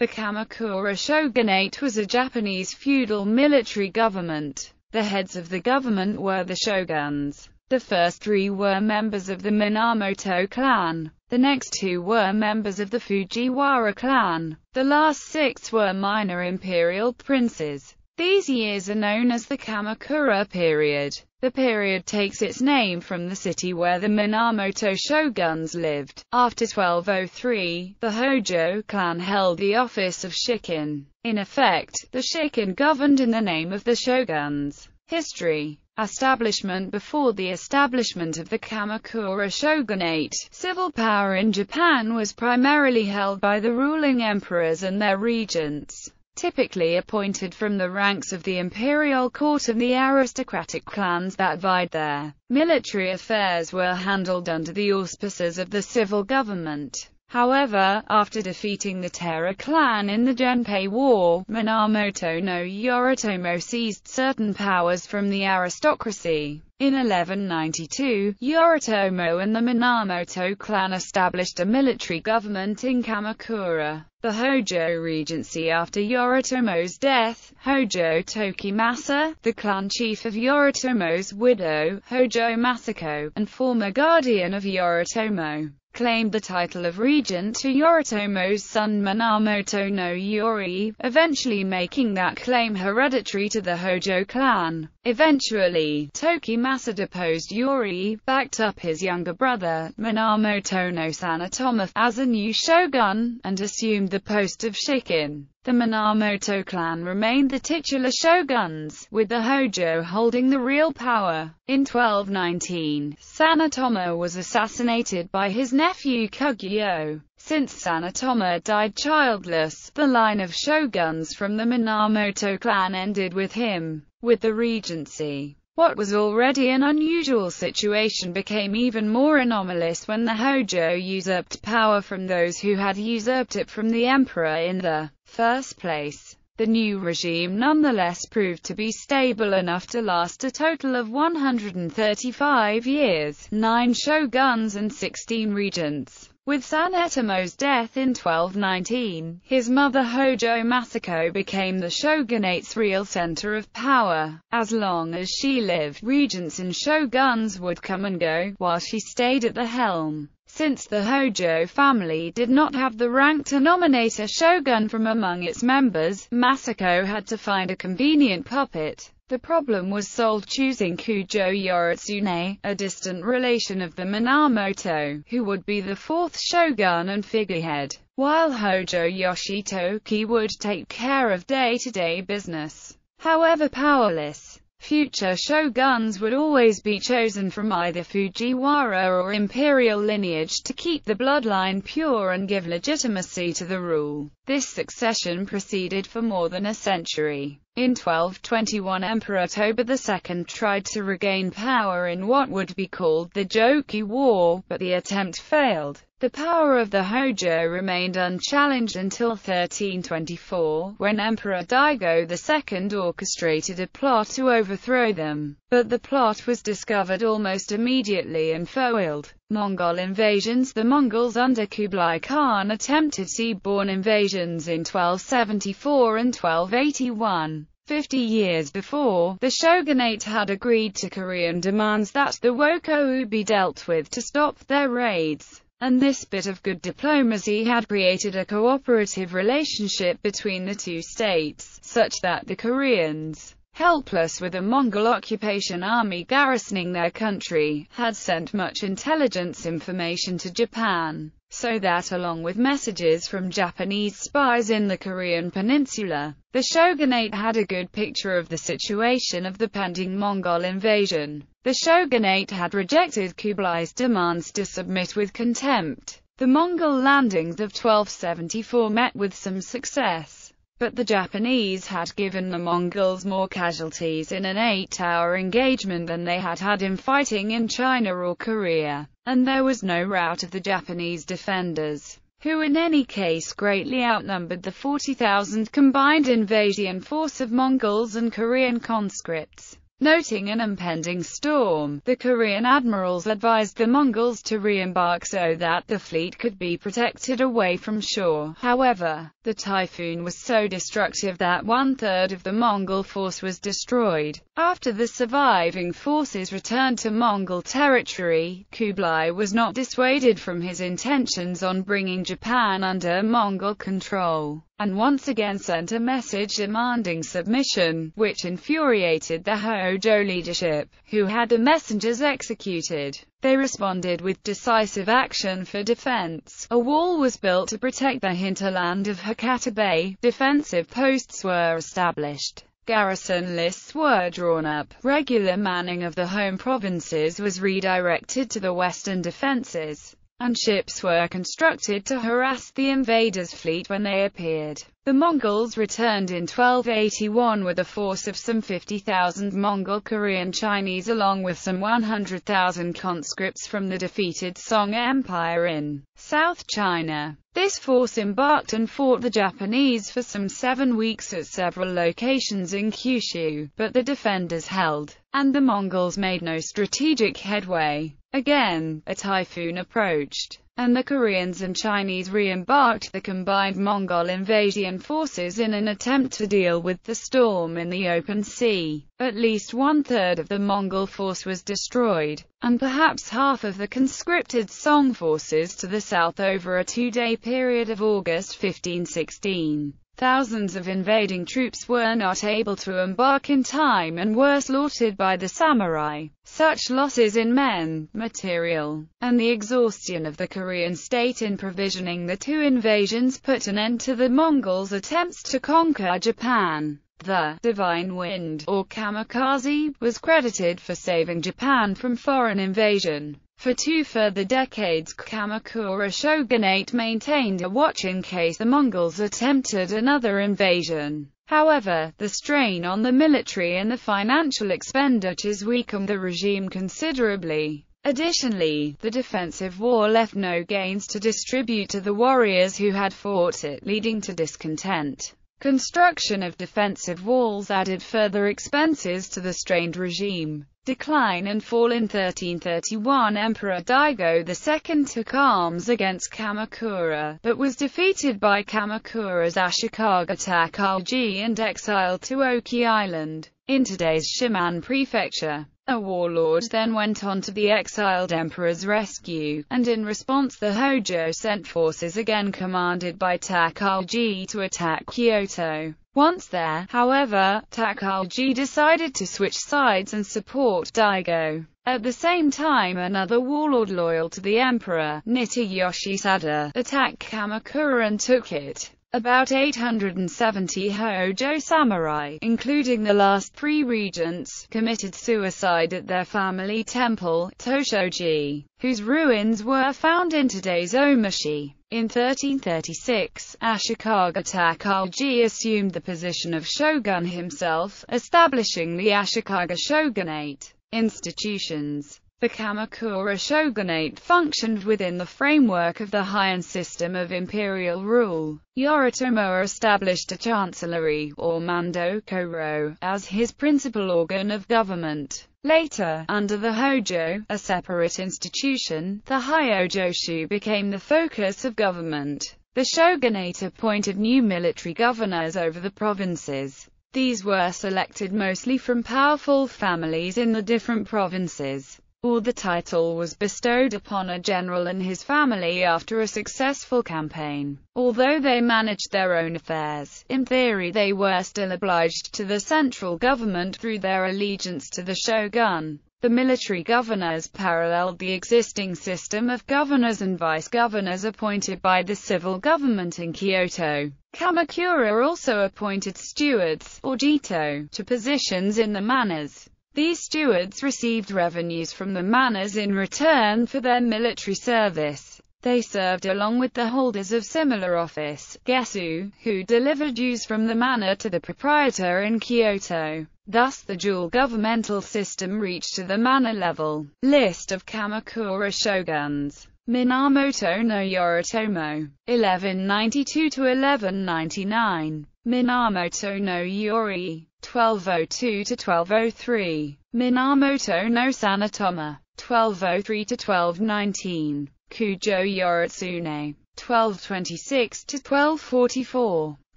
The Kamakura shogunate was a Japanese feudal military government. The heads of the government were the shoguns. The first three were members of the Minamoto clan. The next two were members of the Fujiwara clan. The last six were minor imperial princes. These years are known as the Kamakura period. The period takes its name from the city where the Minamoto shoguns lived. After 1203, the Hojo clan held the office of shikin. In effect, the shikin governed in the name of the shoguns. History Establishment Before the establishment of the Kamakura shogunate, civil power in Japan was primarily held by the ruling emperors and their regents typically appointed from the ranks of the imperial court and the aristocratic clans that vied there. Military affairs were handled under the auspices of the civil government. However, after defeating the Taira clan in the Genpei War, Minamoto no Yoritomo seized certain powers from the aristocracy. In 1192, Yoritomo and the Minamoto clan established a military government in Kamakura the Hojo regency after Yoritomo's death, Hojo Tokimasa, the clan chief of Yoritomo's widow, Hojo Masako, and former guardian of Yoritomo, claimed the title of regent to Yoritomo's son Minamoto no Yori, eventually making that claim hereditary to the Hojo clan. Eventually, Tokimasa deposed Yori, backed up his younger brother, Minamoto no Sanatomo, as a new shogun, and assumed the post of Shikin. The Minamoto clan remained the titular shoguns, with the Hojo holding the real power. In 1219, Sanatomo was assassinated by his nephew Kugyo. Since Sanatomo died childless, the line of shoguns from the Minamoto clan ended with him, with the regency. What was already an unusual situation became even more anomalous when the Hojo usurped power from those who had usurped it from the emperor in the first place. The new regime nonetheless proved to be stable enough to last a total of 135 years, 9 shoguns and 16 regents. With Sanetomo's death in 1219, his mother Hojo Masako became the shogunate's real center of power. As long as she lived, regents and shoguns would come and go, while she stayed at the helm. Since the Hojo family did not have the rank to nominate a shogun from among its members, Masako had to find a convenient puppet. The problem was solved choosing Kujo Yoritsune, a distant relation of the Minamoto, who would be the fourth shogun and figurehead, while Hojo Yoshitoki would take care of day-to-day -day business. However powerless, Future shoguns would always be chosen from either Fujiwara or imperial lineage to keep the bloodline pure and give legitimacy to the rule. This succession proceeded for more than a century. In 1221 Emperor Toba II tried to regain power in what would be called the Joki War, but the attempt failed. The power of the Hojo remained unchallenged until 1324, when Emperor Daigo II orchestrated a plot to overthrow them, but the plot was discovered almost immediately and foiled. Mongol invasions The Mongols under Kublai Khan attempted seaborne invasions in 1274 and 1281. Fifty years before, the shogunate had agreed to Korean demands that the Wokou be dealt with to stop their raids, and this bit of good diplomacy had created a cooperative relationship between the two states, such that the Koreans helpless with a Mongol occupation army garrisoning their country, had sent much intelligence information to Japan, so that along with messages from Japanese spies in the Korean peninsula, the shogunate had a good picture of the situation of the pending Mongol invasion. The shogunate had rejected Kublai's demands to submit with contempt. The Mongol landings of 1274 met with some success but the Japanese had given the Mongols more casualties in an eight-hour engagement than they had had in fighting in China or Korea, and there was no rout of the Japanese defenders, who in any case greatly outnumbered the 40,000 combined invasion force of Mongols and Korean conscripts. Noting an impending storm, the Korean admirals advised the Mongols to re-embark so that the fleet could be protected away from shore. However, the typhoon was so destructive that one-third of the Mongol force was destroyed. After the surviving forces returned to Mongol territory, Kublai was not dissuaded from his intentions on bringing Japan under Mongol control and once again sent a message demanding submission, which infuriated the Hojo leadership, who had the messengers executed. They responded with decisive action for defense. A wall was built to protect the hinterland of Hakata Bay, defensive posts were established. Garrison lists were drawn up. Regular manning of the home provinces was redirected to the western defences and ships were constructed to harass the invaders' fleet when they appeared. The Mongols returned in 1281 with a force of some 50,000 Mongol Korean Chinese along with some 100,000 conscripts from the defeated Song Empire in South China. This force embarked and fought the Japanese for some seven weeks at several locations in Kyushu, but the defenders held, and the Mongols made no strategic headway. Again, a typhoon approached, and the Koreans and Chinese re-embarked the combined Mongol invasion forces in an attempt to deal with the storm in the open sea. At least one-third of the Mongol force was destroyed, and perhaps half of the conscripted Song forces to the south over a two-day period of August 1516. Thousands of invading troops were not able to embark in time and were slaughtered by the samurai. Such losses in men, material, and the exhaustion of the Korean state in provisioning the two invasions put an end to the Mongols' attempts to conquer Japan. The divine wind, or kamikaze, was credited for saving Japan from foreign invasion. For two further decades Kamakura shogunate maintained a watch in case the Mongols attempted another invasion. However, the strain on the military and the financial expenditures weakened the regime considerably. Additionally, the defensive war left no gains to distribute to the warriors who had fought it, leading to discontent. Construction of defensive walls added further expenses to the strained regime. Decline and fall in 1331 Emperor Daigo II took arms against Kamakura, but was defeated by Kamakura's Ashikaga Takauji and exiled to Oki Island, in today's Shiman Prefecture. A warlord then went on to the exiled emperor's rescue, and in response the Hojo sent forces again commanded by Takalji to attack Kyoto. Once there, however, Takalji decided to switch sides and support Daigo. At the same time another warlord loyal to the emperor, Nitta Yoshisada, attacked Kamakura and took it. About 870 Hojo samurai, including the last three regents, committed suicide at their family temple, Toshoji, whose ruins were found in today's Omashi. In 1336, Ashikaga Takauji assumed the position of shogun himself, establishing the Ashikaga shogunate institutions. The Kamakura shogunate functioned within the framework of the Heian system of imperial rule. Yoritomo established a chancellery, or mando koro, as his principal organ of government. Later, under the Hojo, a separate institution, the Hyojoshu became the focus of government. The shogunate appointed new military governors over the provinces. These were selected mostly from powerful families in the different provinces or the title was bestowed upon a general and his family after a successful campaign. Although they managed their own affairs, in theory they were still obliged to the central government through their allegiance to the shogun. The military governors paralleled the existing system of governors and vice-governors appointed by the civil government in Kyoto. Kamakura also appointed stewards, or jito, to positions in the manors these stewards received revenues from the manors in return for their military service. They served along with the holders of similar office, Gesu, who delivered dues from the manor to the proprietor in Kyoto. Thus the dual governmental system reached to the manor level. List of Kamakura shoguns Minamoto no Yoritomo, 1192-1199, Minamoto no Yori, 1202 to 1203, Minamoto no Sanatoma, 1203 to 1219, Kujo Yoritsune, 1226 to 1244,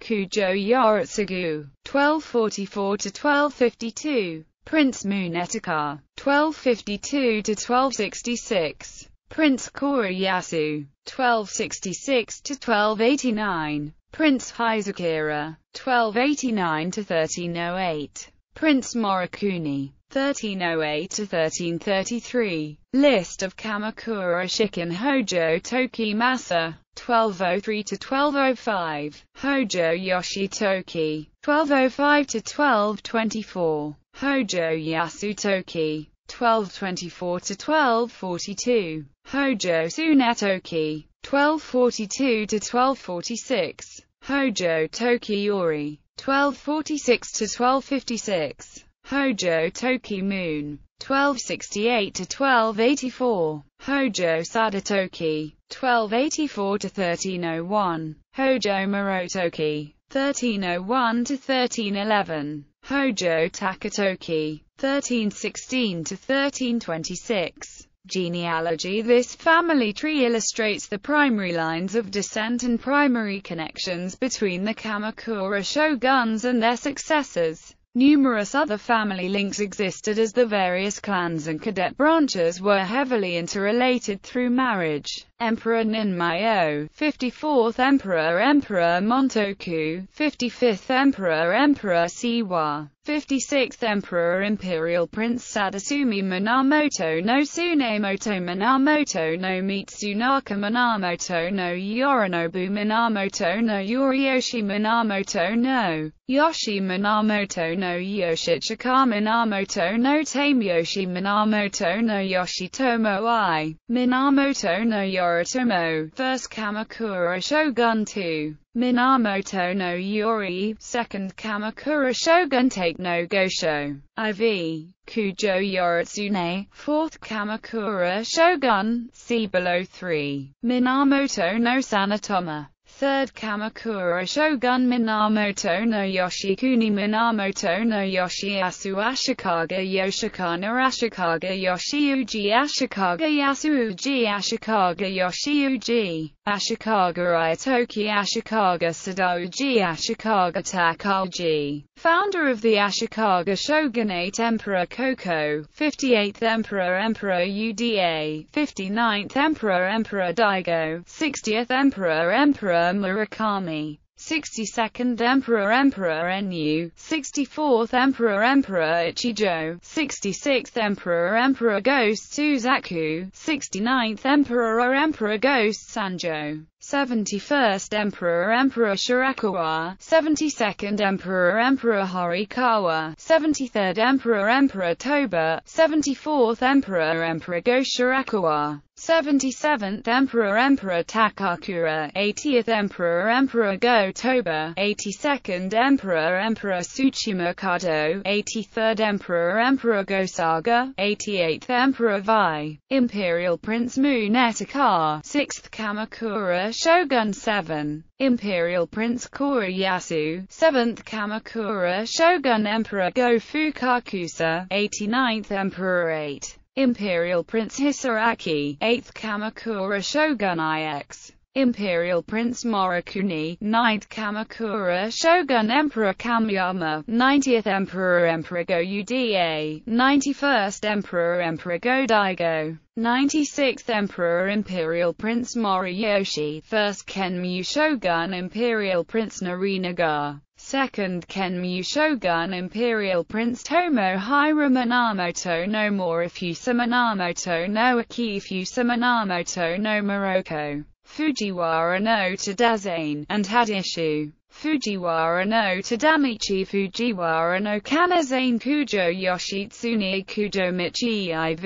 Kujo Yoritsugu, 1244 to 1252, Prince Munetaka, 1252 to 1266, Prince Koreyasu, 1266 to 1289, Prince Heisakura, 1289-1308, Prince Morikuni, 1308-1333, List of Kamakura Shikin Hojo Tokimasa, 1203-1205, Hojo Yoshitoki, 1205-1224, Hojo Yasutoki, 1224-1242, Hojo Sunetoki, 1242-1246, Hojo Tokiyori, 1246-1256, Hojo Toki Moon, 1268-1284, Hojo Sadatoki, 1284-1301, Hojo Morotoki, 1301-1311, Hojo Takatoki, 1316-1326, genealogy This family tree illustrates the primary lines of descent and primary connections between the Kamakura shoguns and their successors. Numerous other family links existed as the various clans and cadet branches were heavily interrelated through marriage. Emperor Ninmayo, 54th Emperor Emperor Montoku, 55th Emperor Emperor Siwa, 56th Emperor Imperial Prince Sadasumi Minamoto no Tsunemoto Minamoto no Mitsunaka Minamoto no Yorinobu Minamoto no Yoriyoshi Minamoto no Yoshi Minamoto no Yoshichika Minamoto no Tameyoshi Minamoto no Yoshitomo I, Minamoto no Yor. Yoritomo, 1st Kamakura Shogun to Minamoto no Yori, 2nd Kamakura Shogun Take no Gosho, IV. Kujo Yoritsune, 4th Kamakura Shogun, see below 3. Minamoto no Sanatoma. 3rd Kamakura shogun Minamoto no Yoshikuni Minamoto no Yoshiyasu Ashikaga Yoshikana Ashikaga Yoshiuji Ashikaga Yasuji, Ashikaga Yoshiuji Ashikaga Iatoki Ashikaga Sadoji Ashikaga Takaji, founder of the Ashikaga Shogunate Emperor Koko, 58th Emperor Emperor Uda, 59th Emperor Emperor Daigo, 60th Emperor Emperor Murakami. 62nd Emperor Emperor N U, 64th Emperor Emperor Ichijo, 66th Emperor Emperor Ghost Suzaku, 69th Emperor or Emperor Ghost Sanjo. 71st Emperor Emperor Shirakawa, 72nd Emperor Emperor Horikawa, 73rd Emperor Emperor Toba, 74th Emperor Emperor Go Shirakawa, 77th Emperor Emperor Takakura, 80th Emperor Emperor Go Toba, 82nd Emperor Emperor Tsuchimakado, 83rd Emperor Emperor Go Saga, 88th Emperor Vai, Imperial Prince Munetaka, 6th Kamakura Shogun 7. Imperial Prince Kuroyasu, 7th Kamakura Shogun Emperor go fukakusa 89th Emperor 8. Imperial Prince Hisaraki, 8th Kamakura Shogun IX. Imperial Prince Morikuni, Knight Kamakura Shogun Emperor Kamyama, 90th Emperor Emperor Go-Uda, 91st Emperor Emperor Go-Daigo, 96th Emperor Imperial Prince Moriyoshi, 1st Kenmyu Shogun Imperial Prince Narinaga, 2nd Kenmyu Shogun Imperial Prince Tomo Hira Minamoto no Morifusa Minamoto no Akifusa Minamoto no Moroko Fujiwara no Tadazane, and had issue. Fujiwara no Tadamichi Fujiwara no Kanazane Kujo Yoshitsune Kujo Michi IV.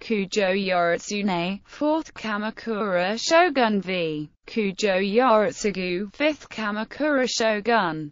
Kujo Yoritsune, 4th Kamakura Shogun v. Kujo Yoritsugu, 5th Kamakura Shogun.